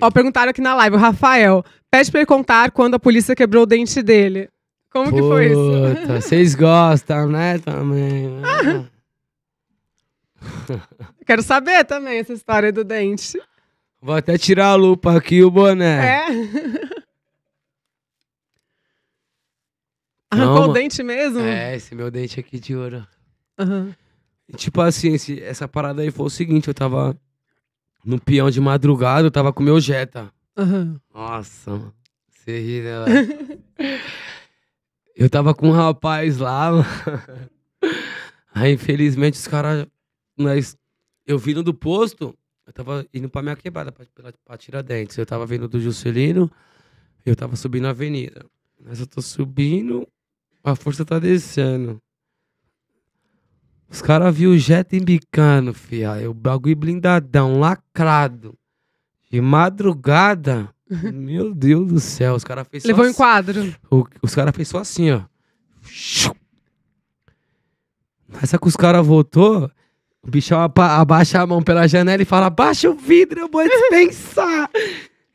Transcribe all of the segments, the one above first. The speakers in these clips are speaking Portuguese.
Ó, perguntaram aqui na live, o Rafael, pede pra ele contar quando a polícia quebrou o dente dele. Como Puta, que foi isso? Vocês gostam, né, também? Né? Quero saber também essa história do dente. Vou até tirar a lupa aqui e o boné. É. Arrancou o dente mesmo? É, esse meu dente aqui de ouro. Uhum. Tipo assim, esse, essa parada aí foi o seguinte, eu tava no peão de madrugada, eu tava com meu Jetta. Uhum. Nossa, mano. Você ri, né, Eu tava com um rapaz lá, Aí, infelizmente, os caras. Nós, eu vindo do posto, eu tava indo pra minha quebrada, pra, pra, pra Tiradentes. Eu tava vindo do Juscelino, eu tava subindo a avenida. Mas eu tô subindo, a força tá descendo. Os caras viram o jet embicando, fia. O bagulho blindadão, lacrado. De madrugada. Meu Deus do céu, os caras fez Levou em assim. quadro. O, os caras fez só assim, ó. Essa que os caras voltou, o bichão abaixa a mão pela janela e fala: abaixa o vidro, eu vou dispensar.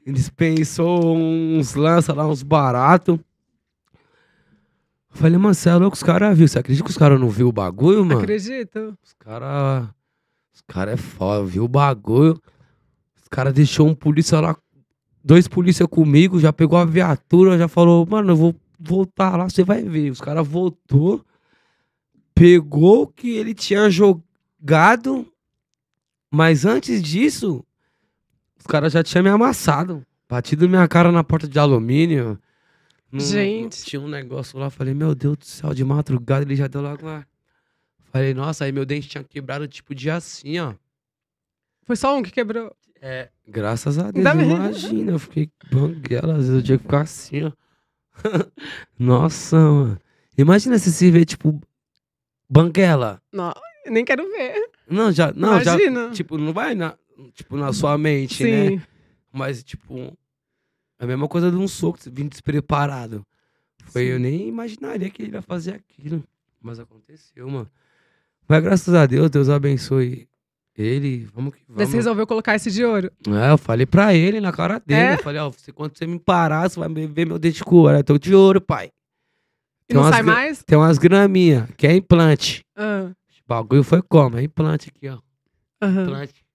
Dispensou uns lança lá, uns baratos. Eu falei, mano, você é louco, os caras viram, Você acredita que os caras não viram o bagulho, mano? Acredito. Os caras. Os caras é foda, viu o bagulho. Os caras deixou um polícia lá. Dois polícias comigo, já pegou a viatura, já falou, mano, eu vou voltar lá, você vai ver. Os caras voltou, pegou o que ele tinha jogado, mas antes disso, os caras já tinham me amassado. Batido minha cara na porta de alumínio. Gente. Tinha um negócio lá, falei, meu Deus do céu, de madrugada ele já deu lá uma. Falei, nossa, aí meu dente tinha quebrado tipo de assim, ó. Foi só um que quebrou. É, graças a Deus, Dá imagina, eu fiquei banguela, às vezes eu tinha que ficar assim, ó. nossa, mano. Imagina se se vê, tipo, banguela. Não, nem quero ver. Não, já, não, imagina. já, tipo, não vai na, tipo, na sua mente, né? Sim. né? Mas, tipo, é a mesma coisa de um soco, vindo despreparado. Foi, Sim. eu nem imaginaria que ele ia fazer aquilo. Mas aconteceu, mano. Mas graças a Deus, Deus abençoe ele. Vamos que vamos. Você resolveu colocar esse de ouro? É, eu falei pra ele, na cara dele. É? Eu falei, ó, se quando você me parar, você vai ver meu dente cor. É eu tô de ouro, pai. E tem não sai mais? Tem umas graminhas, que é implante. Uhum. Ah. O bagulho foi como? É implante aqui, ó. Uhum. Implante.